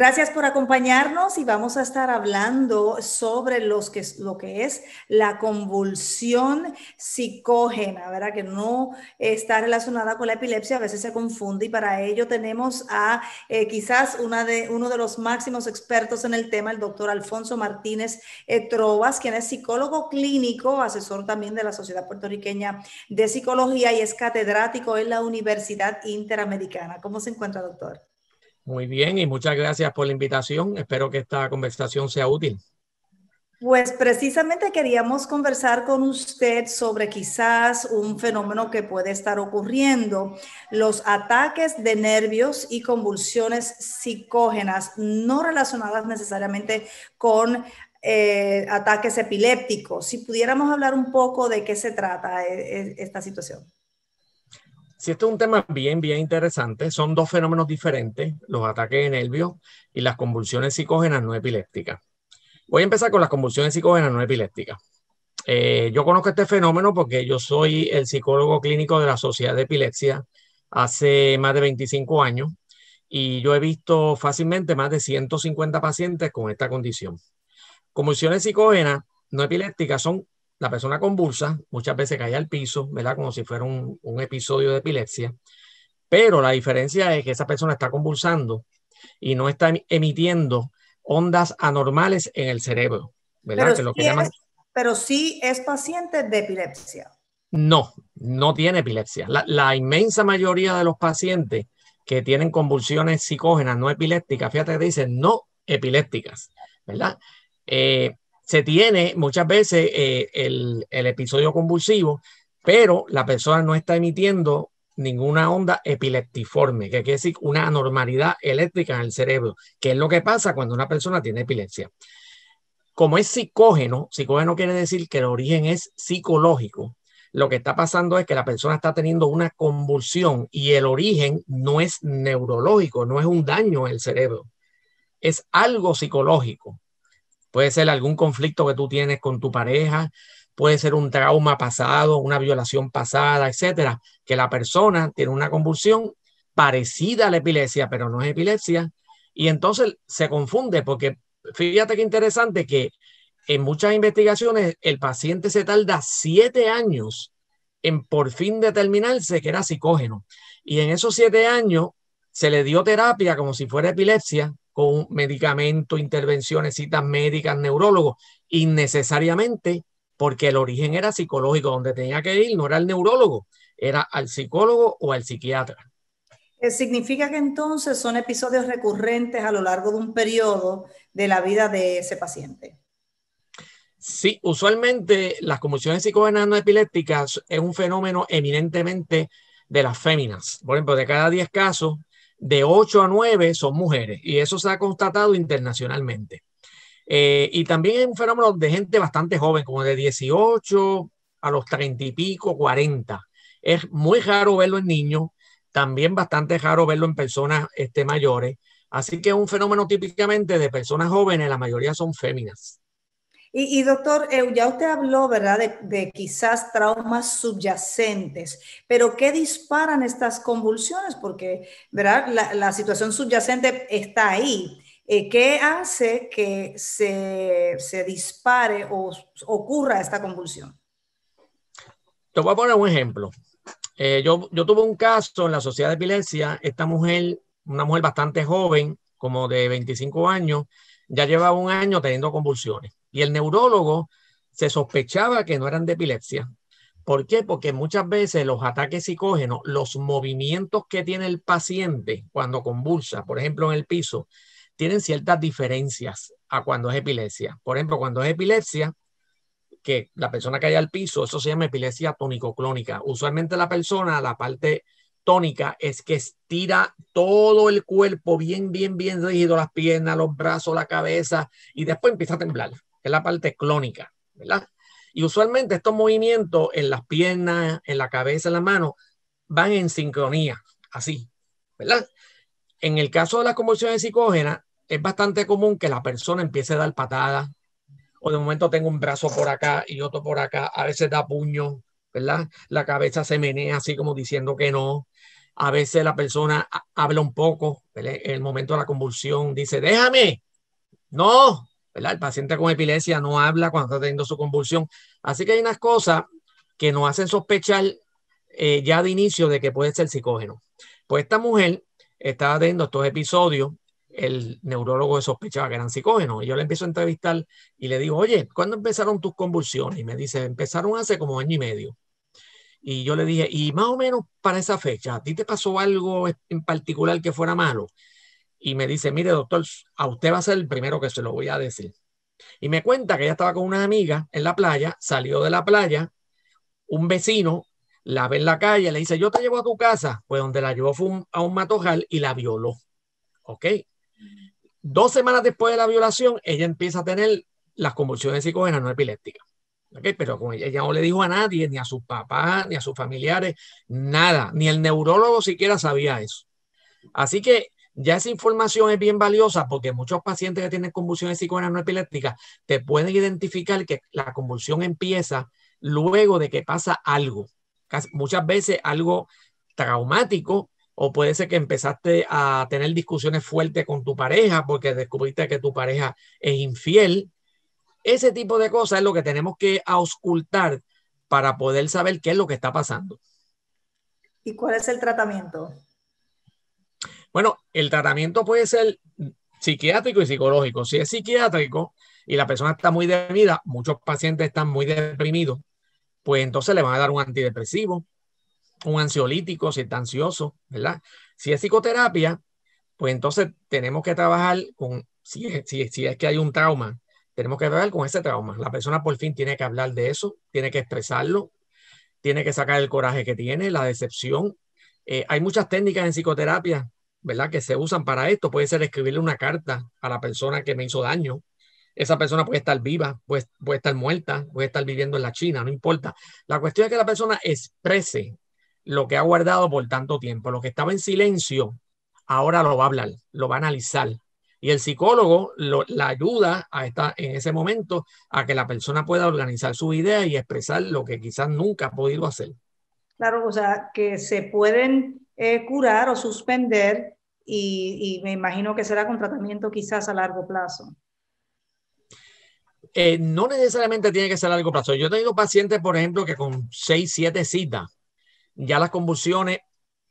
Gracias por acompañarnos y vamos a estar hablando sobre lo que es la convulsión psicógena, ¿verdad? Que no está relacionada con la epilepsia, a veces se confunde y para ello tenemos a eh, quizás uno de los máximos expertos en el tema, el doctor Alfonso Martínez eh, Trovas, quien es psicólogo clínico, asesor también de la Sociedad Puertorriqueña de Psicología y es catedrático en la Universidad Interamericana. ¿Cómo se encuentra, doctor? Muy bien, y muchas gracias por la invitación. Espero que esta conversación sea útil. Pues precisamente queríamos conversar con usted sobre quizás un fenómeno que puede estar ocurriendo, los ataques de nervios y convulsiones psicógenas, no relacionadas necesariamente con eh, ataques epilépticos. Si pudiéramos hablar un poco de qué se trata eh, eh, esta situación. Si este es un tema bien, bien interesante. Son dos fenómenos diferentes, los ataques de nervios y las convulsiones psicógenas no epilépticas. Voy a empezar con las convulsiones psicógenas no epilépticas. Eh, yo conozco este fenómeno porque yo soy el psicólogo clínico de la Sociedad de Epilepsia hace más de 25 años y yo he visto fácilmente más de 150 pacientes con esta condición. Convulsiones psicógenas no epilépticas son la persona convulsa, muchas veces cae al piso, ¿verdad? Como si fuera un, episodio de epilepsia, pero la diferencia es que esa persona está convulsando y no está emitiendo ondas anormales en el cerebro, ¿verdad? Pero, si es, paciente de epilepsia. No, no tiene epilepsia. La, inmensa mayoría de los pacientes que tienen convulsiones psicógenas no epilépticas, fíjate, que dicen no epilépticas, ¿verdad? Eh, se tiene muchas veces eh, el, episodio convulsivo, pero la persona no está emitiendo ninguna onda epileptiforme, que quiere decir una anormalidad eléctrica en el cerebro, que es lo que pasa cuando una persona tiene epilepsia. Como es psicógeno, psicógeno quiere decir que el origen es psicológico. Lo que está pasando es que la persona está teniendo una convulsión y el origen no es neurológico, no es un daño en el cerebro, es algo psicológico Puede ser algún conflicto que tú tienes con tu pareja, puede ser un trauma pasado, una violación pasada, etcétera, que la persona tiene una convulsión parecida a la epilepsia, pero no es epilepsia, y entonces se confunde porque fíjate qué interesante que en muchas investigaciones el paciente se tarda siete años en por fin determinarse que era psicógeno. Y en esos siete años se le dio terapia como si fuera epilepsia con medicamento, intervenciones, citas médicas, neurólogos, innecesariamente, porque el origen era psicológico, donde tenía que ir no era el neurólogo, era al psicólogo o al psiquiatra. Eh, significa que entonces son episodios recurrentes a lo largo de un periodo de la vida de ese paciente. Sí, usualmente las convulsiones psicogénicas epilépticas es un fenómeno eminentemente de las féminas. Por ejemplo, de cada 10 casos, de 8 a 9 son mujeres y eso se ha constatado internacionalmente. Eh, y también es un fenómeno de gente bastante joven, como de 18 a los 30 y pico, 40. Es muy raro verlo en niños, también bastante raro verlo en personas este, mayores. Así que es un fenómeno típicamente de personas jóvenes, la mayoría son féminas. Y, doctor, eh, ya usted habló, ¿verdad?, de, quizás traumas subyacentes, pero ¿qué disparan estas convulsiones? Porque, ¿verdad?, la, situación subyacente está ahí. Eh, ¿Qué hace que se, dispare o ocurra esta convulsión? Te voy a poner un ejemplo. Eh, yo, yo, tuve un caso en la sociedad de epilepsia, esta mujer, una mujer bastante joven, como de 25 años, ya llevaba un año teniendo convulsiones. Y el neurólogo se sospechaba que no eran de epilepsia. ¿Por qué? Porque muchas veces los ataques psicógenos, los movimientos que tiene el paciente cuando convulsa, por ejemplo, en el piso, tienen ciertas diferencias a cuando es epilepsia. Por ejemplo, cuando es epilepsia, que la persona cae al piso, eso se llama epilepsia tónico-clónica. Usualmente la persona, la parte tónica es que estira todo el cuerpo bien, bien, bien rígido, las piernas, los brazos, la cabeza, y después empieza a temblar la parte clónica, ¿verdad? Y usualmente estos movimientos en las piernas, en la cabeza, en las manos, van en sincronía, así, ¿verdad? En el caso de las convulsiones psicógenas, es bastante común que la persona empiece a dar patadas, o de momento tenga un brazo por acá y otro por acá, a veces da puño, ¿verdad? La cabeza se menea así como diciendo que no. A veces la persona habla un poco, en el momento de la convulsión dice, déjame, no, el paciente con epilepsia no habla cuando está teniendo su convulsión. Así que hay unas cosas que nos hacen sospechar eh, ya de inicio de que puede ser psicógeno. Pues esta mujer estaba teniendo estos episodios, el neurólogo sospechaba que eran psicógenos. Y yo le empiezo a entrevistar y le digo, oye, ¿cuándo empezaron tus convulsiones? Y me dice, empezaron hace como año y medio. Y yo le dije, y más o menos para esa fecha, ¿a ti te pasó algo en particular que fuera malo? y me dice, mire doctor, a usted va a ser el primero que se lo voy a decir. Y me cuenta que ella estaba con una amiga en la playa, salió de la playa, un vecino la ve en la calle, le dice, yo te llevo a tu casa, pues donde la llevó fue a un matojal y la violó. ¿Ok? Dos semanas después de la violación, ella empieza a tener las convulsiones psicógenas no epilépticas. ¿Ok? Pero como ella no le dijo a nadie, ni a sus papás, ni a sus familiares, nada, ni el neurólogo siquiera sabía eso. Así que ya esa información es bien valiosa porque muchos pacientes que tienen convulsiones psicoanal epilépticas te pueden identificar que la convulsión empieza luego de que pasa algo. Muchas veces algo traumático o puede ser que empezaste a tener discusiones fuertes con tu pareja porque descubriste que tu pareja es infiel. Ese tipo de cosas es lo que tenemos que auscultar para poder saber qué es lo que está pasando. ¿Y cuál es el tratamiento? Bueno, el tratamiento puede ser psiquiátrico y psicológico. Si es psiquiátrico y la persona está muy deprimida, muchos pacientes están muy deprimidos, pues entonces le van a dar un antidepresivo, un ansiolítico si está ansioso, ¿verdad? Si es psicoterapia, pues entonces tenemos que trabajar con, si, es que hay un trauma, tenemos que trabajar con ese trauma. La persona por fin tiene que hablar de eso, tiene que expresarlo, tiene que sacar el coraje que tiene, la decepción. Eh, hay muchas técnicas en psicoterapia ¿verdad? que se usan para esto. Puede ser escribirle una carta a la persona que me hizo daño. Esa persona puede estar viva, puede, puede estar muerta, puede estar viviendo en la China, no importa. La cuestión es que la persona exprese lo que ha guardado por tanto tiempo. Lo que estaba en silencio, ahora lo va a hablar, lo va a analizar. Y el psicólogo la ayuda a esta, en ese momento a que la persona pueda organizar su idea y expresar lo que quizás nunca ha podido hacer. Claro, o sea, que se pueden eh, curar o suspender y, me imagino que será con tratamiento quizás a largo plazo. Eh, no necesariamente tiene que ser a largo plazo. Yo tengo tenido pacientes, por ejemplo, que con 6, 7 citas, ya las convulsiones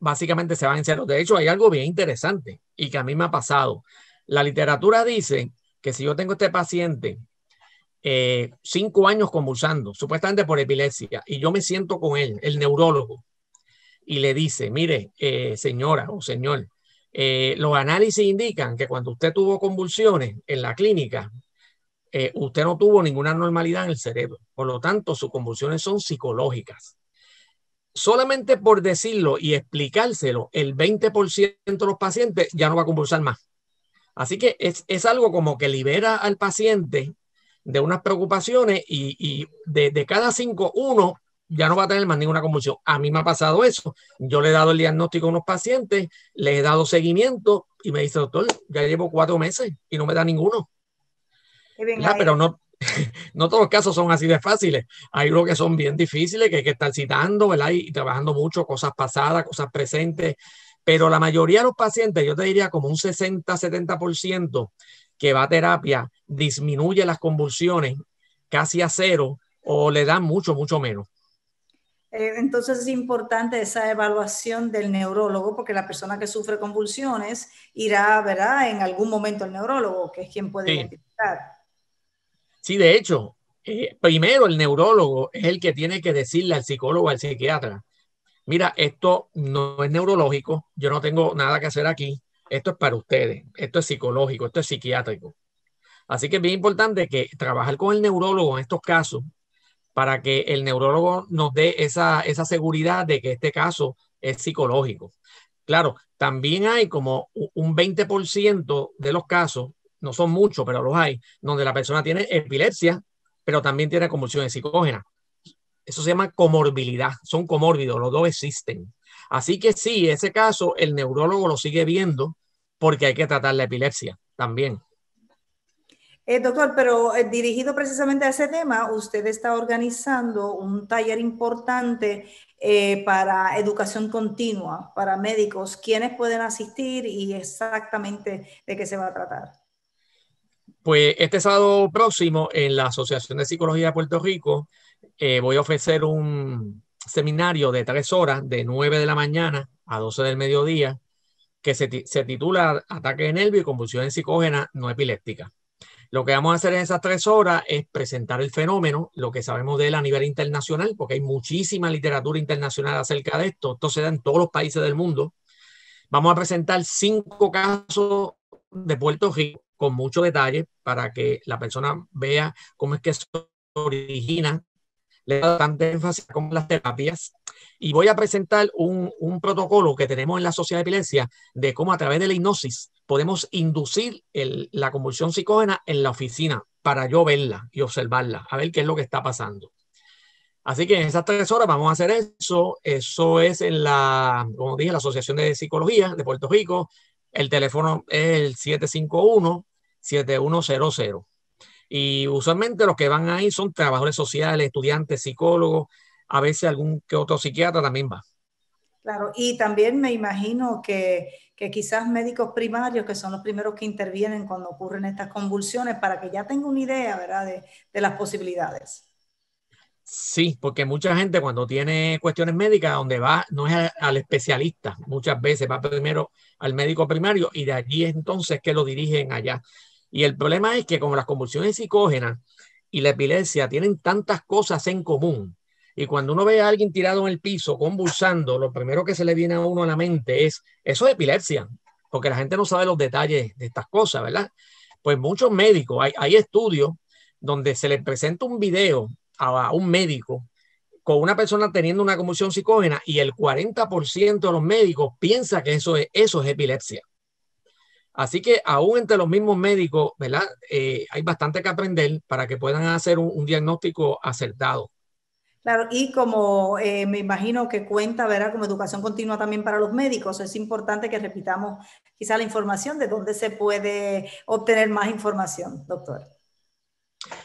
básicamente se van en cero. De hecho, hay algo bien interesante y que a mí me ha pasado. La literatura dice que si yo tengo este paciente eh, cinco años convulsando, supuestamente por epilepsia, y yo me siento con él, el neurólogo, y le dice, mire, eh, señora o señor, eh, los análisis indican que cuando usted tuvo convulsiones en la clínica, eh, usted no tuvo ninguna normalidad en el cerebro. Por lo tanto, sus convulsiones son psicológicas. Solamente por decirlo y explicárselo, el 20% de los pacientes ya no va a convulsar más. Así que es, algo como que libera al paciente de unas preocupaciones y, y de, de, cada cinco, uno ya no va a tener más ninguna convulsión. A mí me ha pasado eso. Yo le he dado el diagnóstico a unos pacientes, le he dado seguimiento y me dice, doctor, ya llevo cuatro meses y no me da ninguno. Pero no, no todos los casos son así de fáciles. Hay unos que son bien difíciles, que hay que estar citando, ¿verdad? y trabajando mucho, cosas pasadas, cosas presentes. Pero la mayoría de los pacientes, yo te diría como un 60-70% que va a terapia, disminuye las convulsiones casi a cero o le dan mucho, mucho menos. Eh, entonces es importante esa evaluación del neurólogo porque la persona que sufre convulsiones irá, ¿verdad? En algún momento el neurólogo, que es quien puede sí. Sí, de hecho, eh, primero el neurólogo es el que tiene que decirle al psicólogo, al psiquiatra, mira, esto no es neurológico, yo no tengo nada que hacer aquí, esto es para ustedes, esto es psicológico, esto es psiquiátrico. Así que es bien importante que trabajar con el neurólogo en estos casos para que el neurólogo nos dé esa, seguridad de que este caso es psicológico. Claro, también hay como un 20% de los casos, no son muchos, pero los hay, donde la persona tiene epilepsia, pero también tiene convulsiones psicógenas. Eso se llama comorbilidad, son comórbidos, los dos existen. Así que sí, ese caso el neurólogo lo sigue viendo porque hay que tratar la epilepsia también. Eh, doctor, pero eh, dirigido precisamente a ese tema, usted está organizando un taller importante eh, para educación continua para médicos. ¿Quiénes pueden asistir y exactamente de qué se va a tratar? Pues este sábado próximo en la Asociación de Psicología de Puerto Rico voy a ofrecer un seminario de tres horas, de 9 de la mañana a 12 del mediodía, que se, titula Ataque de nervio y convulsiones psicógenas no epilépticas lo que vamos a hacer en esas tres horas es presentar el fenómeno, lo que sabemos de él a nivel internacional, porque hay muchísima literatura internacional acerca de esto. Esto se da en todos los países del mundo. Vamos a presentar cinco casos de Puerto Rico con mucho detalle para que la persona vea cómo es que se origina. Le da tanta énfasis a las terapias y voy a presentar un, un, protocolo que tenemos en la Sociedad de Epilepsia de cómo a través de la hipnosis podemos inducir la convulsión psicógena en la oficina para yo verla y observarla, a ver qué es lo que está pasando. Así que en esas tres horas vamos a hacer eso. Eso es en la, como dije, la Asociación de Psicología de Puerto Rico. El teléfono es el 751-7100. Y usualmente los que van ahí son trabajadores sociales, estudiantes, psicólogos, a veces algún que otro psiquiatra también va. Claro, y también me imagino que, quizás médicos primarios, que son los primeros que intervienen cuando ocurren estas convulsiones, para que ya tenga una idea, ¿verdad?, de, las posibilidades. Sí, porque mucha gente cuando tiene cuestiones médicas, donde va, no es al especialista, muchas veces va primero al médico primario y de allí entonces que lo dirigen allá. Y el problema es que como las convulsiones psicógenas y la epilepsia tienen tantas cosas en común, y cuando uno ve a alguien tirado en el piso, convulsando, lo primero que se le viene a uno a la mente es, eso es epilepsia, porque la gente no sabe los detalles de estas cosas, ¿verdad? Pues muchos médicos, hay, estudios donde se le presenta un video a, un médico con una persona teniendo una convulsión psicógena y el 40% de los médicos piensa que eso es, eso es epilepsia. Así que aún entre los mismos médicos, ¿verdad? Eh, hay bastante que aprender para que puedan hacer un diagnóstico acertado. Claro, y como eh, me imagino que cuenta, ¿verdad? Como educación continua también para los médicos, es importante que repitamos quizá la información de dónde se puede obtener más información, doctor.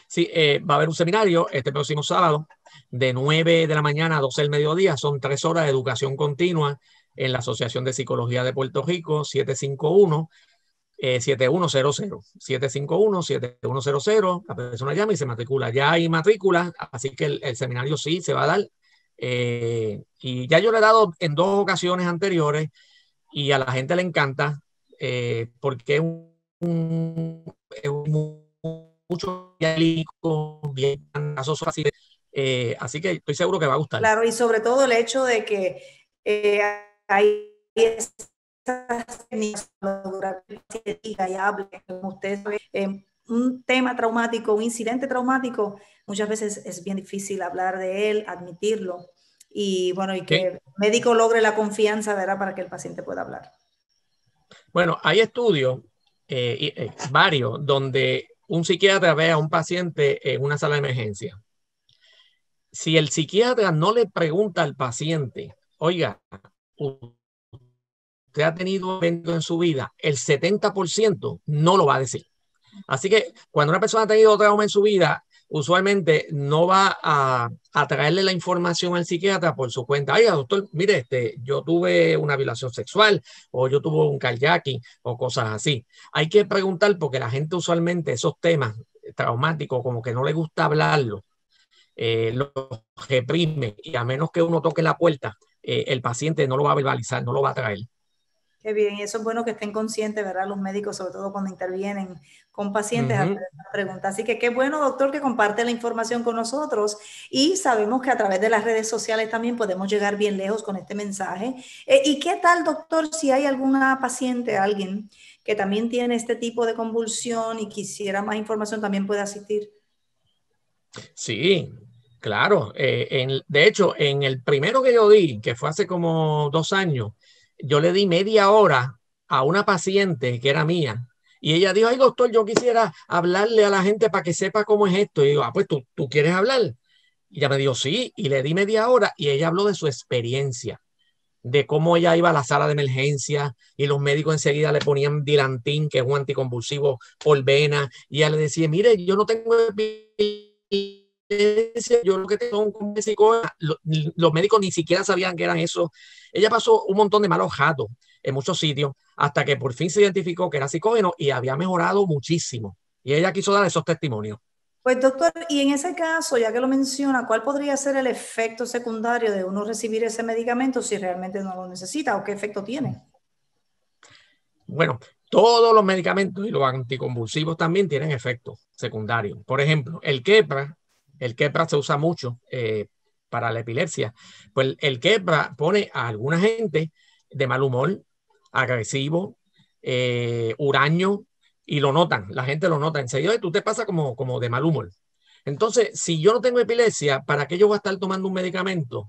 Sí, eh, va a haber un seminario este próximo sábado de 9 de la mañana a 12 del mediodía. Son tres horas de educación continua en la Asociación de Psicología de Puerto Rico, 751 eh, 7100-751-7100. La persona llama y se matricula. Ya hay matrícula, así que el, seminario sí se va a dar. Eh, y ya yo le he dado en dos ocasiones anteriores y a la gente le encanta eh, porque es un, mucho bien casos así. Eh, así que estoy seguro que va a gustar. Claro, y sobre todo el hecho de que hay y hable, un tema traumático, un incidente traumático, muchas veces es bien difícil hablar de él, admitirlo y bueno, y que el médico logre la confianza, ¿verdad? Para que el paciente pueda hablar. Bueno, hay estudios, eh, eh, varios, donde un psiquiatra ve a un paciente en una sala de emergencia. Si el psiquiatra no le pregunta al paciente, oiga, usted ha tenido un en su vida, el 70% no lo va a decir. Así que cuando una persona ha tenido trauma en su vida, usualmente no va a, traerle la información al psiquiatra por su cuenta. Oiga, doctor, mire, este, yo tuve una violación sexual o yo tuve un kayaking o cosas así. Hay que preguntar porque la gente usualmente esos temas traumáticos como que no le gusta hablarlo, eh, los reprime y a menos que uno toque la puerta, eh, el paciente no lo va a verbalizar, no lo va a traer bien, eso es bueno que estén conscientes, ¿verdad? Los médicos, sobre todo cuando intervienen con pacientes, a Así que qué bueno, doctor, que comparte la información con nosotros. Y sabemos que a través de las redes sociales también podemos llegar bien lejos con este mensaje. Eh, ¿Y qué tal, doctor, si hay alguna paciente, alguien que también tiene este tipo de convulsión y quisiera más información, también puede asistir? Sí, claro. Eh, de hecho, en el primero que yo di, que fue hace como dos años, yo le di media hora a una paciente que era mía. Y ella dijo, ay doctor, yo quisiera hablarle a la gente para que sepa cómo es esto. Y yo, ah, pues tú, tú quieres hablar. Y ella me dijo, sí, y le di media hora y ella habló de su experiencia, de cómo ella iba a la sala de emergencia y los médicos enseguida le ponían dilantín, que es un anticonvulsivo por vena, y ella le decía, mire, yo no tengo yo lo que tengo con psicóloga, los médicos ni siquiera sabían que eran eso. Ella pasó un montón de malos ratos en muchos sitios hasta que por fin se identificó que era psicógeno y había mejorado muchísimo. Y ella quiso dar esos testimonios. Pues doctor, y en ese caso, ya que lo menciona, ¿cuál podría ser el efecto secundario de uno recibir ese medicamento si realmente no lo necesita o qué efecto tiene? Bueno, todos los medicamentos y los anticonvulsivos también tienen efectos secundarios. Por ejemplo, el quepra el quebra se usa mucho eh, para la epilepsia. Pues el quebra pone a alguna gente de mal humor, agresivo, eh, huraño, y lo notan, la gente lo nota. Enseguida tú te pasas como, como de mal humor. Entonces, si yo no tengo epilepsia, ¿para qué yo voy a estar tomando un medicamento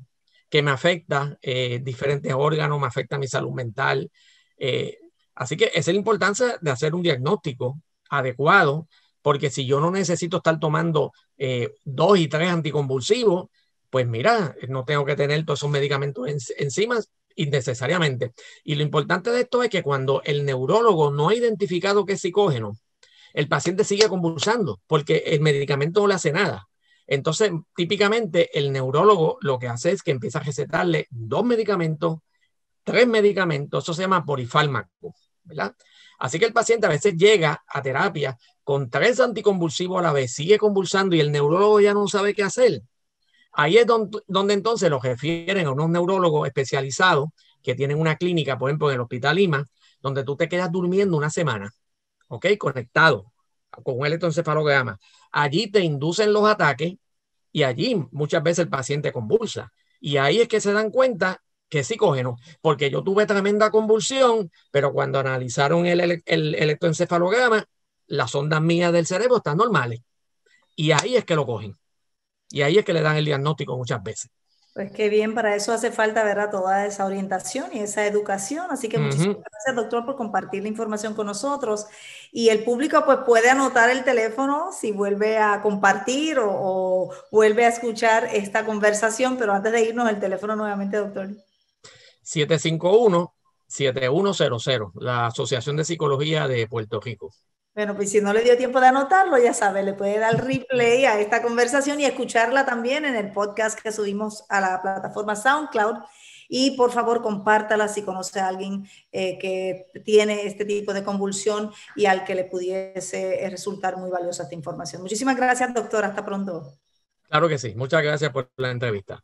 que me afecta eh, diferentes órganos, me afecta mi salud mental? Eh, así que es la importancia de hacer un diagnóstico adecuado, porque si yo no necesito estar tomando eh, dos y tres anticonvulsivos, pues mira, no tengo que tener todos esos medicamentos en, encima innecesariamente. Y lo importante de esto es que cuando el neurólogo no ha identificado que es psicógeno, el paciente sigue convulsando porque el medicamento no le hace nada. Entonces, típicamente el neurólogo lo que hace es que empieza a recetarle dos medicamentos, tres medicamentos, eso se llama polifármaco, ¿verdad? Así que el paciente a veces llega a terapia con tres anticonvulsivos a la vez, sigue convulsando y el neurólogo ya no sabe qué hacer. Ahí es donde, entonces los refieren a unos neurólogos especializados que tienen una clínica, por ejemplo, en el Hospital Lima, donde tú te quedas durmiendo una semana, ¿ok? Conectado con un electroencefalograma. Allí te inducen los ataques y allí muchas veces el paciente convulsa. Y ahí es que se dan cuenta que sí psicógeno, porque yo tuve tremenda convulsión, pero cuando analizaron el, electroencefalograma, las ondas mías del cerebro están normales. Y ahí es que lo cogen. Y ahí es que le dan el diagnóstico muchas veces. Pues qué bien, para eso hace falta, ¿verdad? Toda esa orientación y esa educación. Así que muchísimas gracias, doctor, por compartir la información con nosotros. Y el público, pues, puede anotar el teléfono si vuelve a compartir o, o vuelve a escuchar esta conversación. Pero antes de irnos, el teléfono nuevamente, doctor. 751-7100, la Asociación de Psicología de Puerto Rico. Bueno, pues si no le dio tiempo de anotarlo, ya sabe, le puede dar replay a esta conversación y escucharla también en el podcast que subimos a la plataforma SoundCloud. Y por favor, compártala si conoce a alguien eh, que tiene este tipo de convulsión y al que le pudiese eh, resultar muy valiosa esta información. Muchísimas gracias, doctor. Hasta pronto. Claro que sí. Muchas gracias por la entrevista.